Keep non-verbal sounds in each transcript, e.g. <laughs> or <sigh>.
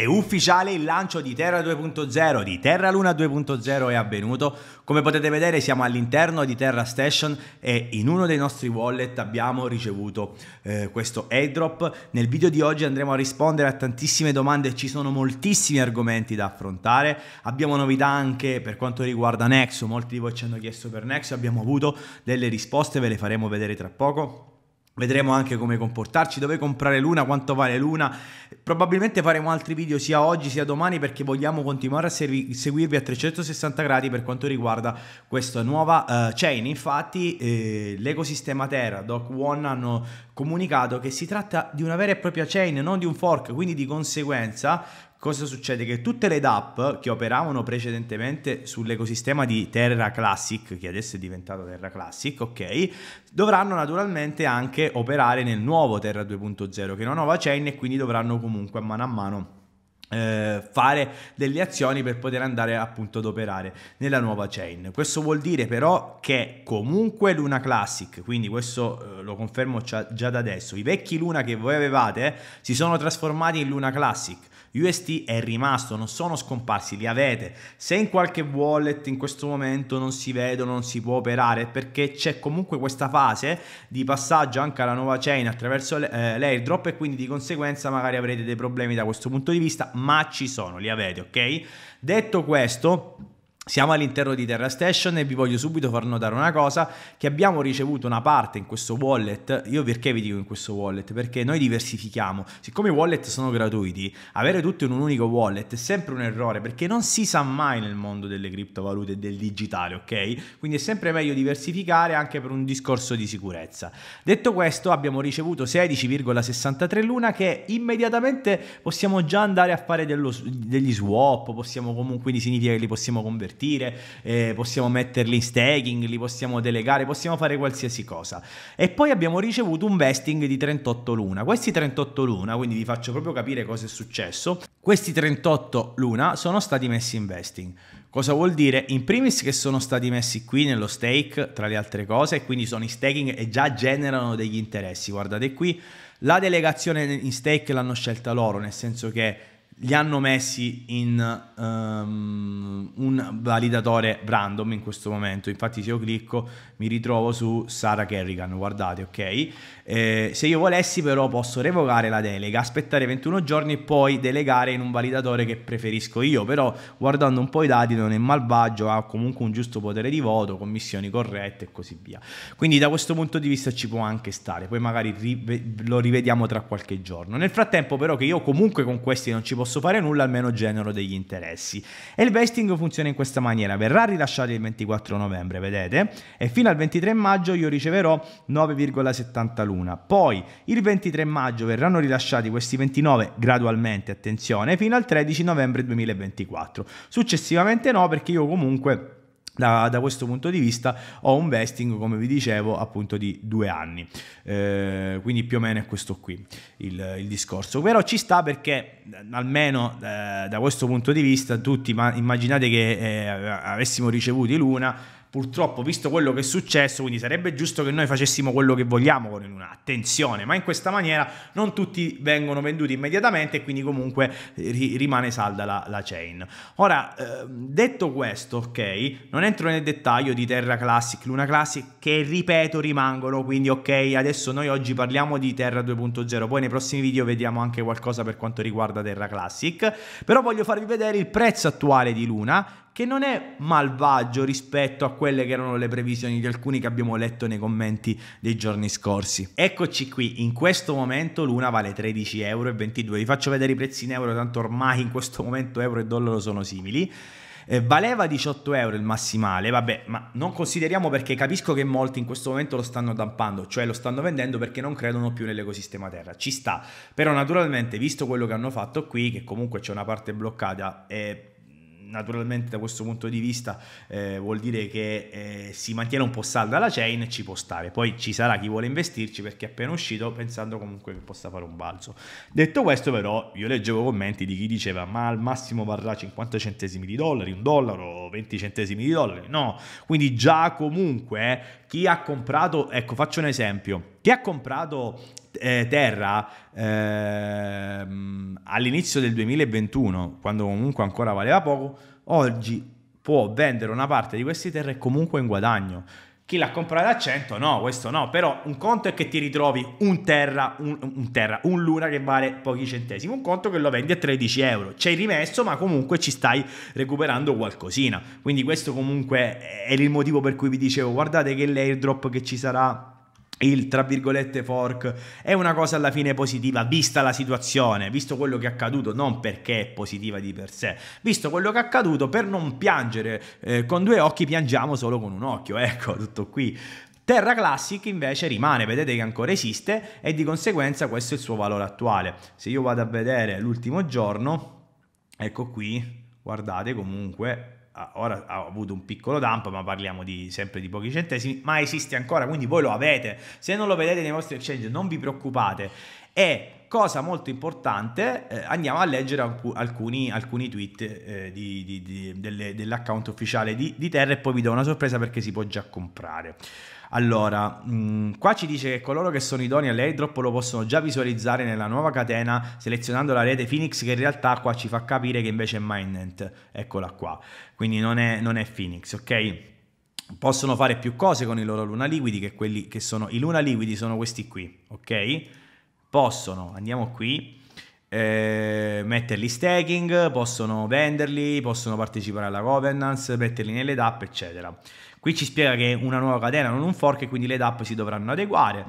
È ufficiale il lancio di Terra 2.0, di Terra Luna 2.0 è avvenuto. Come potete vedere siamo all'interno di Terra Station e in uno dei nostri wallet abbiamo ricevuto eh, questo airdrop. Nel video di oggi andremo a rispondere a tantissime domande, ci sono moltissimi argomenti da affrontare. Abbiamo novità anche per quanto riguarda Nexo, molti di voi ci hanno chiesto per Nexo, abbiamo avuto delle risposte, ve le faremo vedere tra poco. Vedremo anche come comportarci, dove comprare l'una, quanto vale l'una. Probabilmente faremo altri video sia oggi sia domani perché vogliamo continuare a servi- seguirvi a 360 gradi per quanto riguarda questa nuova uh, chain. Infatti eh, l'ecosistema Terra, Doc One hanno comunicato che si tratta di una vera e propria chain, non di un fork, quindi di conseguenza cosa succede? Che tutte le DAP che operavano precedentemente sull'ecosistema di Terra Classic, che adesso è diventato Terra Classic, ok, dovranno naturalmente anche operare nel nuovo Terra 2.0, che è una nuova chain e quindi dovranno comunque a mano a mano eh, fare delle azioni per poter andare appunto ad operare nella nuova chain questo vuol dire però che comunque Luna Classic quindi questo eh, lo confermo già, già da adesso i vecchi Luna che voi avevate eh, si sono trasformati in Luna Classic UST è rimasto, non sono scomparsi, li avete. Se in qualche wallet in questo momento non si vedono, non si può operare perché c'è comunque questa fase di passaggio anche alla nuova chain attraverso eh, l'airdrop e quindi di conseguenza magari avrete dei problemi da questo punto di vista, ma ci sono, li avete, ok? Detto questo, siamo all'interno di Terra Station e vi voglio subito far notare una cosa che abbiamo ricevuto una parte in questo wallet, io perché vi dico in questo wallet? Perché noi diversifichiamo, siccome i wallet sono gratuiti, avere tutto in un unico wallet è sempre un errore perché non si sa mai nel mondo delle criptovalute e del digitale, ok? Quindi è sempre meglio diversificare anche per un discorso di sicurezza. Detto questo abbiamo ricevuto 16,63 luna che immediatamente possiamo già andare a fare dello, degli swap, possiamo comunque, quindi significa che li possiamo convertire convertire, eh, possiamo metterli in staking, li possiamo delegare, possiamo fare qualsiasi cosa. E poi abbiamo ricevuto un vesting di 38 luna. Questi 38 luna, quindi vi faccio proprio capire cosa è successo, questi 38 luna sono stati messi in vesting. Cosa vuol dire? In primis che sono stati messi qui nello stake, tra le altre cose, e quindi sono in staking e già generano degli interessi. Guardate qui, la delegazione in stake l'hanno scelta loro, nel senso che li hanno messi in um, un validatore random in questo momento. Infatti, se io clicco mi ritrovo su Sara Kerrigan, guardate, ok? Eh, se io volessi però posso revocare la delega, aspettare 21 giorni e poi delegare in un validatore che preferisco io, però guardando un po' i dati non è malvagio, ha comunque un giusto potere di voto, commissioni corrette e così via. Quindi da questo punto di vista ci può anche stare, poi magari rive- lo rivediamo tra qualche giorno. Nel frattempo però che io comunque con questi non ci posso fare nulla, almeno genero degli interessi. E il vesting funziona in questa maniera, verrà rilasciato il 24 novembre, vedete? E fino al 23 maggio io riceverò 9,70 luni luna. Poi il 23 maggio verranno rilasciati questi 29 gradualmente, attenzione, fino al 13 novembre 2024. Successivamente no, perché io comunque... Da, da, questo punto di vista ho un vesting, come vi dicevo, appunto di due anni. Eh, quindi più o meno è questo qui il, il discorso. Però ci sta perché eh, almeno eh, da questo punto di vista tutti ma, immaginate che eh, avessimo ricevuto l'una purtroppo, visto quello che è successo, quindi sarebbe giusto che noi facessimo quello che vogliamo con Luna. Attenzione, ma in questa maniera non tutti vengono venduti immediatamente e quindi comunque eh, ri- rimane salda la, la chain. Ora, eh, detto questo, ok, non entro nel dettaglio di Terra Classic, Luna Classic, che ripeto rimangono, quindi ok, adesso noi oggi parliamo di Terra 2.0, poi nei prossimi video vediamo anche qualcosa per quanto riguarda Terra Classic, però voglio farvi vedere il prezzo attuale di Luna che non è malvagio rispetto a quelle che erano le previsioni di alcuni che abbiamo letto nei commenti dei giorni scorsi. Eccoci qui, in questo momento l'una vale 13,22 euro, vi faccio vedere i prezzi in euro, tanto ormai in questo momento euro e dollaro sono simili. Eh, valeva 18 euro il massimale, vabbè, ma non consideriamo perché capisco che molti in questo momento lo stanno tampando, cioè lo stanno vendendo perché non credono più nell'ecosistema Terra. Ci sta, però naturalmente, visto quello che hanno fatto qui, che comunque c'è una parte bloccata, eh, naturalmente da questo punto di vista eh, vuol dire che eh, si mantiene un po' salda la chain, ci può stare, poi ci sarà chi vuole investirci perché è appena uscito pensando comunque che possa fare un balzo. Detto questo però io leggevo commenti di chi diceva ma al massimo varrà 50 centesimi di dollari, un dollaro, 20 centesimi di dollari, no, quindi già comunque eh, chi ha comprato, ecco faccio un esempio, chi ha comprato eh, terra eh, all'inizio del 2021, quando comunque ancora valeva poco, oggi può vendere una parte di queste terre comunque in guadagno. Chi l'ha comprata a 100 no, questo no, però un conto è che ti ritrovi un terra, un, un, terra, un luna che vale pochi centesimi, un conto che lo vendi a 13 euro, c'è rimesso ma comunque ci stai recuperando qualcosina, quindi questo comunque è il motivo per cui vi dicevo guardate che l'airdrop che ci sarà il tra virgolette fork è una cosa alla fine positiva vista la situazione, visto quello che è accaduto, non perché è positiva di per sé, visto quello che è accaduto, per non piangere eh, con due occhi piangiamo solo con un occhio, <laughs> ecco tutto qui. Terra Classic invece rimane, vedete che ancora esiste e di conseguenza questo è il suo valore attuale. Se io vado a vedere l'ultimo giorno, ecco qui, guardate comunque ora ha avuto un piccolo dump, ma parliamo di, sempre di pochi centesimi, ma esiste ancora, quindi voi lo avete. Se non lo vedete nei vostri exchange non vi preoccupate. E cosa molto importante, eh, andiamo a leggere alcuni, alcuni tweet eh, di, di, di, delle, dell'account ufficiale di, Terra e poi vi do una sorpresa perché si può già comprare. Allora, mh, mm, qua ci dice che coloro che sono idonei all'airdrop lo possono già visualizzare nella nuova catena selezionando la rete Phoenix che in realtà qua ci fa capire che invece è Mindnet, eccola qua, quindi non è, non è Phoenix, ok? Possono fare più cose con i loro luna liquidi che quelli che sono i luna liquidi sono questi qui, ok? possono, andiamo qui, eh, metterli staking, possono venderli, possono partecipare alla governance, metterli nelle DAP, eccetera. Qui ci spiega che una nuova catena non un fork e quindi le DAP si dovranno adeguare.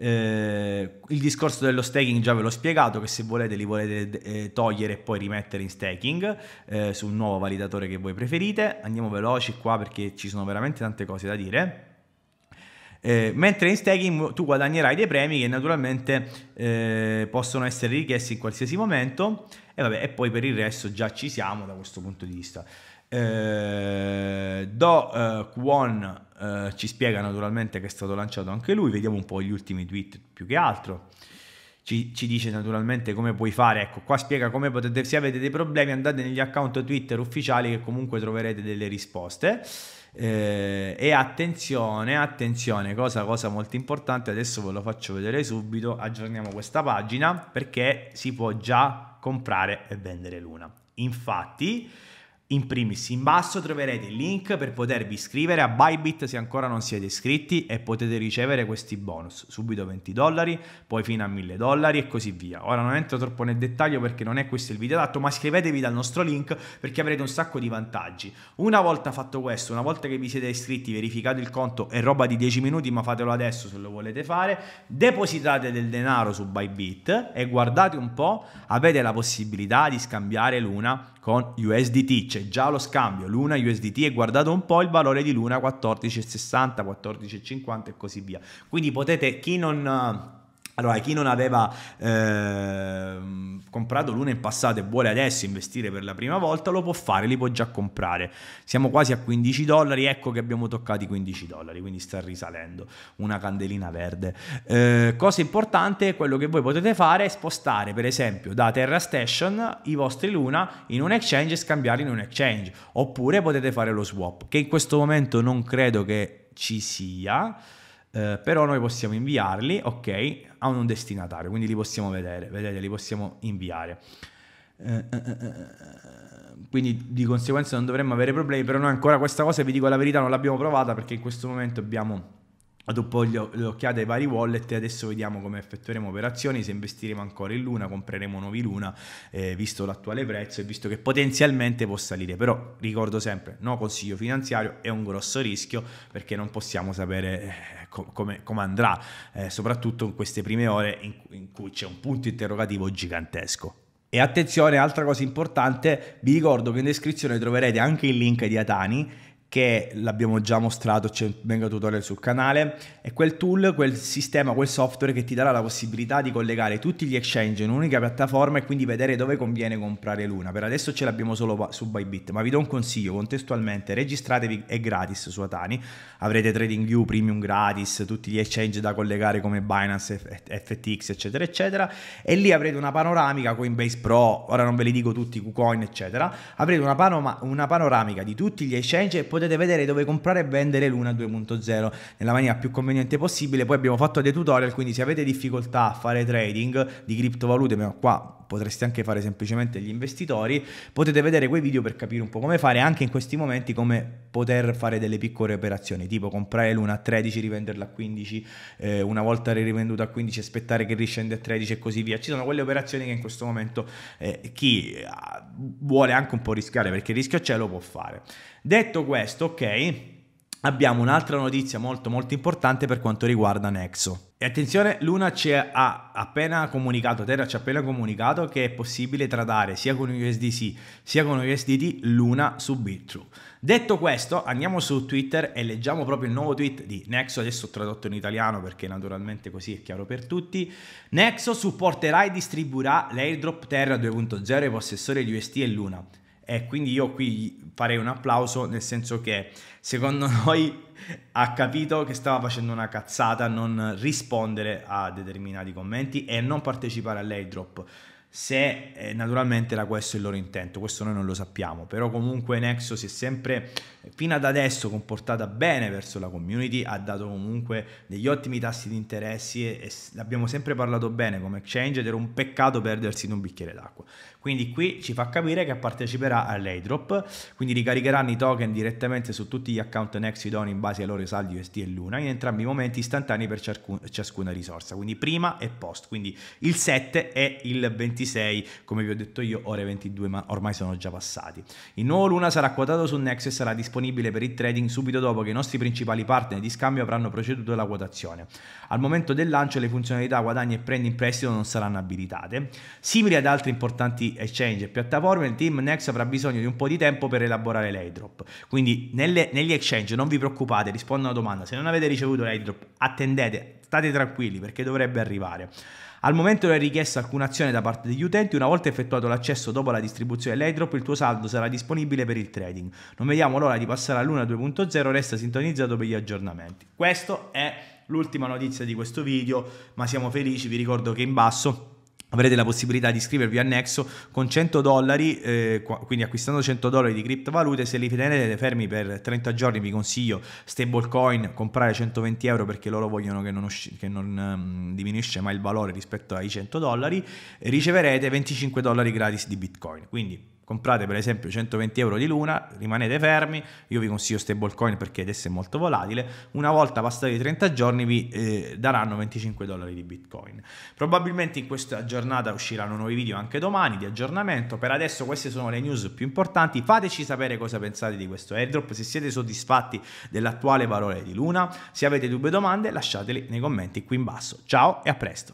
Eh, il discorso dello staking già ve l'ho spiegato che se volete li volete eh, togliere e poi rimettere in staking eh, su un nuovo validatore che voi preferite andiamo veloci qua perché ci sono veramente tante cose da dire eh, mentre in staking tu guadagnerai dei premi che naturalmente eh, possono essere richiesti in qualsiasi momento e, vabbè, e, poi per il resto già ci siamo da questo punto di vista. Eh, Do eh, Kwon eh, ci spiega naturalmente che è stato lanciato anche lui, vediamo un po' gli ultimi tweet più che altro. Ci, ci, dice naturalmente come puoi fare. Ecco, qua spiega come potete, se avete dei problemi andate negli account Twitter ufficiali che comunque troverete delle risposte. Eh, e attenzione, attenzione, cosa, cosa molto importante, adesso ve lo faccio vedere subito, aggiorniamo questa pagina perché si può già comprare e vendere l'una. Infatti, in primis in basso troverete il link per potervi iscrivere a Bybit se ancora non siete iscritti e potete ricevere questi bonus, subito 20 dollari, poi fino a 1000 dollari e così via. Ora non entro troppo nel dettaglio perché non è questo il video adatto, ma iscrivetevi dal nostro link perché avrete un sacco di vantaggi. Una volta fatto questo, una volta che vi siete iscritti, verificate il conto, è roba di 10 minuti ma fatelo adesso se lo volete fare, depositate del denaro su Bybit e guardate un po', avete la possibilità di scambiare l'una con USDT, c'è già lo scambio Luna USDT e guardate un po' il valore di Luna 14,60, 14,50 e così via. Quindi potete chi non allora, chi non aveva eh, comprato l'una in passato e vuole adesso investire per la prima volta, lo può fare, li può già comprare. Siamo quasi a 15 dollari, ecco che abbiamo toccato i 15 dollari, quindi sta risalendo una candelina verde. Eh, cosa importante, quello che voi potete fare è spostare, per esempio, da Terra Station i vostri Luna in un exchange e scambiarli in un exchange. Oppure potete fare lo swap, che in questo momento non credo che ci sia eh, però noi possiamo inviarli, ok, a un destinatario, quindi li possiamo vedere, vedete, li possiamo inviare. Eh, eh, quindi di conseguenza non dovremmo avere problemi, però noi ancora questa cosa, vi dico la verità, non l'abbiamo provata perché in questo momento abbiamo dopo le occhiate ai vari wallet e adesso vediamo come effettueremo operazioni se investiremo ancora in Luna compreremo nuovi Luna eh, visto l'attuale prezzo e visto che potenzialmente può salire però ricordo sempre no consiglio finanziario è un grosso rischio perché non possiamo sapere eh, come, come, andrà eh, soprattutto in queste prime ore in, in cui c'è un punto interrogativo gigantesco e attenzione, altra cosa importante, vi ricordo che in descrizione troverete anche il link di Atani che l'abbiamo già mostrato, c'è un mega tutorial sul canale, è quel tool, quel sistema, quel software che ti darà la possibilità di collegare tutti gli exchange in un'unica piattaforma e quindi vedere dove conviene comprare l'una. Per adesso ce l'abbiamo solo su Bybit, ma vi do un consiglio contestualmente, registratevi, è gratis su Atani, avrete TradingView Premium gratis, tutti gli exchange da collegare come Binance, FTX, eccetera, eccetera, e lì avrete una panoramica Coinbase Pro, ora non ve li dico tutti, KuCoin, eccetera, avrete una, panoma, una panoramica di tutti gli exchange e poi potete vedere dove comprare e vendere l'una 2.0 nella maniera più conveniente possibile. Poi abbiamo fatto dei tutorial, quindi se avete difficoltà a fare trading di criptovalute, ma qua potresti anche fare semplicemente gli investitori, potete vedere quei video per capire un po' come fare anche in questi momenti come poter fare delle piccole operazioni, tipo comprare l'una a 13, rivenderla a 15, eh, una volta rivenduta a 15 aspettare che riscende a 13 e così via. Ci sono quelle operazioni che in questo momento eh, chi ah, vuole anche un po' rischiare perché il rischio c'è lo può fare. Detto questo, ok, abbiamo un'altra notizia molto molto importante per quanto riguarda Nexo. E attenzione, Luna ci ha appena comunicato, Terra ci ha appena comunicato che è possibile tradare sia con USDC sia con USDT Luna su BitTrue. Detto questo, andiamo su Twitter e leggiamo proprio il nuovo tweet di Nexo, adesso ho tradotto in italiano perché naturalmente così è chiaro per tutti. Nexo supporterà e distribuirà l'airdrop Terra 2.0 ai possessori di UST e Luna. E quindi io qui farei un applauso nel senso che secondo <laughs> noi ha capito che stava facendo una cazzata non rispondere a determinati commenti e non partecipare all'airdrop se eh, naturalmente era questo il loro intento, questo noi non lo sappiamo, però comunque Nexo si è sempre fino ad adesso comportata bene verso la community, ha dato comunque degli ottimi tassi di interessi e, e abbiamo sempre parlato bene come exchange ed era un peccato perdersi in un bicchiere d'acqua. Quindi qui ci fa capire che parteciperà all'airdrop, quindi ricaricheranno i token direttamente su tutti gli account Next idonei in base ai loro saldi USD e Luna, in entrambi i momenti istantanei per ciascuna risorsa, quindi prima e post, quindi il 7 e il 26, come vi ho detto io, ore 22, ma ormai sono già passati. Il nuovo Luna sarà quotato su Next e sarà disponibile per il trading subito dopo che i nostri principali partner di scambio avranno proceduto alla quotazione. Al momento del lancio le funzionalità guadagni e prendi in prestito non saranno abilitate. Simili ad altri importanti exchange e piattaforme, il team Next avrà bisogno di un po' di tempo per elaborare l'airdrop. Quindi nelle, negli exchange non vi preoccupate, rispondo alla domanda. Se non avete ricevuto l'airdrop, attendete, state tranquilli perché dovrebbe arrivare. Al momento non è richiesta alcuna azione da parte degli utenti, una volta effettuato l'accesso dopo la distribuzione dell'airdrop il tuo saldo sarà disponibile per il trading. Non vediamo l'ora di passare all'una 2.0, resta sintonizzato per gli aggiornamenti. Questo è l'ultima notizia di questo video, ma siamo felici, vi ricordo che in basso avrete la possibilità di iscrivervi annesso con 100 dollari, eh, quindi acquistando 100 dollari di criptovalute, se li tenete fermi per 30 giorni vi consiglio stablecoin, comprare 120 euro perché loro vogliono che non, usci- che non um, diminuisce mai il valore rispetto ai 100 dollari, riceverete 25 dollari gratis di bitcoin. Quindi comprate per esempio 120 euro di luna, rimanete fermi, io vi consiglio stablecoin perché adesso è molto volatile, una volta passati i 30 giorni vi eh, daranno 25 dollari di bitcoin. Probabilmente in questa giornata usciranno nuovi video anche domani di aggiornamento, per adesso queste sono le news più importanti, fateci sapere cosa pensate di questo airdrop, se siete soddisfatti dell'attuale valore di luna, se avete dubbi o domande lasciateli nei commenti qui in basso. Ciao e a presto!